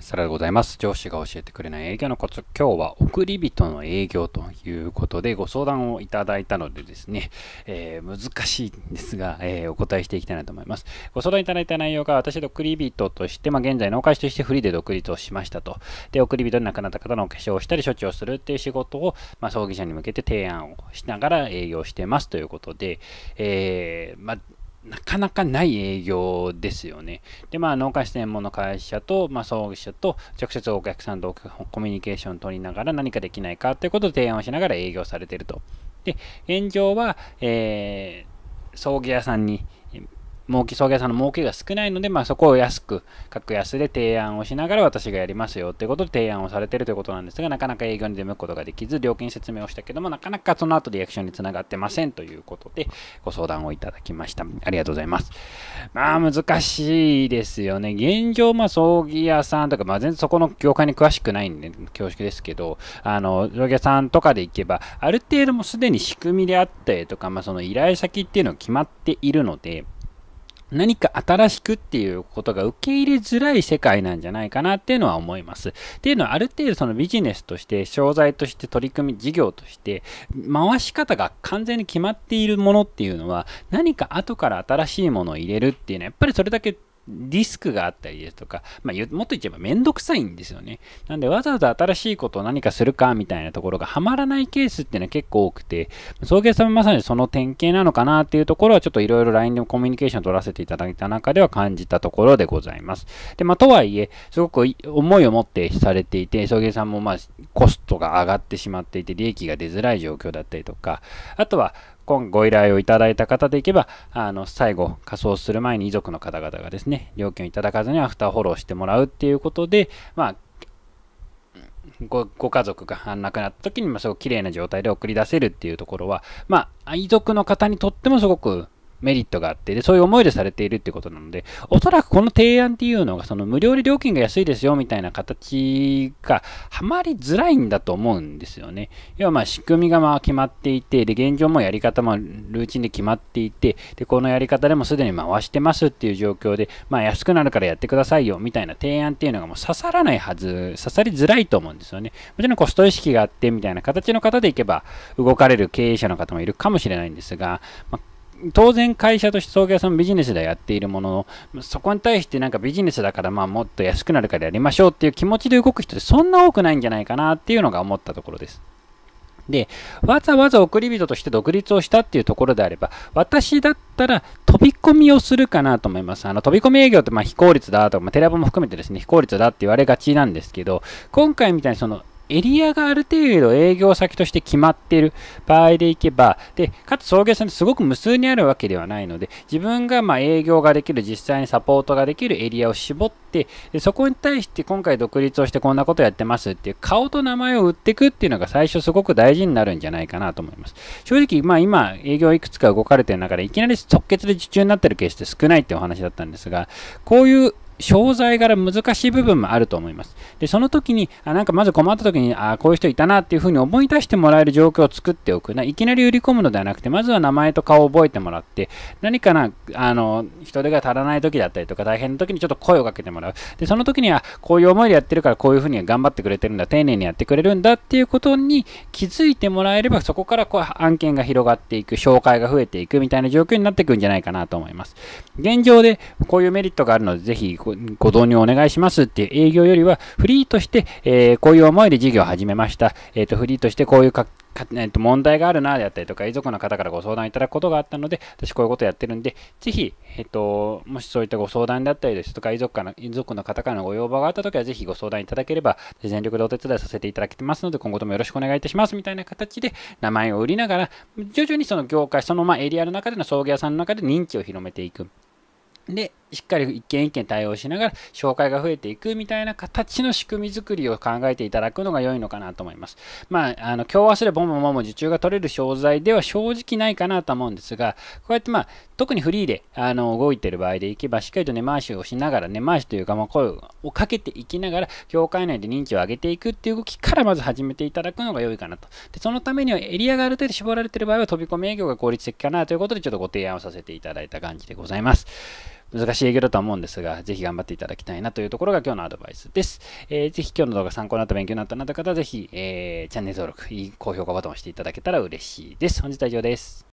さらでございます。上司が教えてくれない営業のコツ。今日は送り人の営業ということでご相談をいただいたのでですね、えー、難しいんですが、えー、お答えしていきたいなと思います。ご相談いただいた内容が私送り人として、まあ、現在のお返しとしてフリーで独立をしましたと。で、送り人に亡くなった方のお化粧をしたり処置をするっていう仕事を、まあ、葬儀者に向けて提案をしながら営業してますということで、えー、まあなかなかない営業ですよね。で、まあ、農家専門の会社と、まあ、創業者と直接お客さんとコミュニケーションを取りながら何かできないかということを提案をしながら営業されていると。で、現状は、えー、葬儀屋さんに儲け、送迎さんの儲けが少ないので、まあ、そこを安く、格安で提案をしながら私がやりますよということで提案をされているということなんですが、なかなか営業に出向くことができず、料金説明をしたけども、なかなかその後リアクションにつながってませんということで、ご相談をいただきました。ありがとうございます。まあ、難しいですよね。現状、まあ、葬儀屋さんとか、まあ、全然そこの業界に詳しくないんで、恐縮ですけど、あの、葬儀屋さんとかで行けば、ある程度もすでに仕組みであったりとか、まあ、その依頼先っていうのは決まっているので、何か新しくっていうことが受け入れづらい世界なんじゃないかなっていうのは思います。っていうのはある程度そのビジネスとして商材として取り組み事業として回し方が完全に決まっているものっていうのは何か後から新しいものを入れるっていうのはやっぱりそれだけリスクがあったりですとか、まあ、もっと言っちゃえばめんどくさいんですよね。なんでわざわざ新しいことを何かするかみたいなところがはまらないケースっていうのは結構多くて、送迎さんまさにその典型なのかなっていうところはちょっといろいろ LINE でもコミュニケーション取らせていただいた中では感じたところでございます。で、まあ、とはいえ、すごく思いを持ってされていて、送迎さんもまあコストが上がってしまっていて利益が出づらい状況だったりとか、あとは今ご依頼をいただいた方でいけば、あの、最後、仮装する前に遺族の方々がですね、料金をいただかずにアフターフォローしてもらうっていうことで、まあ、ごご家族が亡くなった時にもすごく綺麗な状態で送り出せるっていうところは、まあ、遺族の方にとってもすごくメリットがあって、で、そういう思いでされているってことなので、おそらくこの提案っていうのが、その無料で料金が安いですよみたいな形が、はまりづらいんだと思うんですよね。要はまあ仕組みがまあ決まっていて、で、現状もやり方もルーチンで決まっていて、で、このやり方でもすでに回してますっていう状況で、まあ安くなるからやってくださいよみたいな提案っていうのがもう刺さらないはず、刺さりづらいと思うんですよね。もちろんコスト意識があってみたいな形の方でいけば、動かれる経営者の方もいるかもしれないんですが、まあ当然会社として送業さんビジネスでやっているものの、そこに対してなんかビジネスだからまあもっと安くなるからやりましょうっていう気持ちで動く人ってそんな多くないんじゃないかなっていうのが思ったところです。で、わざわざ送り人として独立をしたっていうところであれば、私だったら飛び込みをするかなと思います。あの、飛び込み営業ってまあ非効率だとか、まあ、テレアポも含めてですね、非効率だって言われがちなんですけど、今回みたいにその、エリアがある程度営業先として決まっている場合でいけば、で、かつ送迎さってすごく無数にあるわけではないので、自分がま営業ができる、実際にサポートができるエリアを絞って、でそこに対して今回独立をしてこんなことやってますっていう顔と名前を売っていくっていうのが最初すごく大事になるんじゃないかなと思います。正直、まあ今営業いくつか動かれてる中で、いきなり即決で受注になってるケースって少ないってお話だったんですが、こういう商材柄難しい部分もあると思います。で、その時に、あなんかまず困った時に、あこういう人いたなっていうふうに思い出してもらえる状況を作っておく。ないきなり売り込むのではなくて、まずは名前と顔を覚えてもらって、何かな、あの、人手が足らない時だったりとか、大変な時にちょっと声をかけてもらう。で、その時には、こういう思いでやってるから、こういうふうに頑張ってくれてるんだ、丁寧にやってくれるんだっていうことに気づいてもらえれば、そこからこう案件が広がっていく、紹介が増えていくみたいな状況になっていくんじゃないかなと思います。現状でこういうメリットがあるので、ぜひ、ご導入お願いしますっていう営業よりは、フリーとして、えー、こういう思いで事業を始めました。えっ、ー、と、フリーとしてこういうか、かえっ、ー、と、問題があるなであったりとか、遺族の方からご相談いただくことがあったので、私こういうことやってるんで、ぜひ、えっ、と、もしそういったご相談だったりですとか、遺族から遺族の方からのご要望があったときは、ぜひご相談いただければ、全力でお手伝いさせていただきますので、今後ともよろしくお願いいたしますみたいな形で、名前を売りながら、徐々にその業界、そのまエリアの中での葬儀屋さんの中で認知を広めていく。で、しっかり一件一件対応しながら紹介が増えていくみたいな形の仕組み作りを考えていただくのが良いのかなと思います。まあ、あの、今日はすればボンボンボン受注が取れる商材では正直ないかなと思うんですが、こうやってまあ、特にフリーで、あの、動いている場合でいけば、しっかりと根回しをしながら、根回しというか、まあ、声をかけていきながら、業界内で認知を上げていくっていう動きからまず始めていただくのが良いかなと。で、そのためにはエリアがある程度絞られている場合は、飛び込み営業が効率的かなということで、ちょっとご提案をさせていただいた感じでございます。難しい営業だと思うんですが、ぜひ頑張っていただきたいなというところが今日のアドバイスです。えー、ぜひ今日の動画参考になった勉強になったなという方は、ぜひ、えー、チャンネル登録、いい高評価ボタンを押していただけたら嬉しいです。本日は以上です。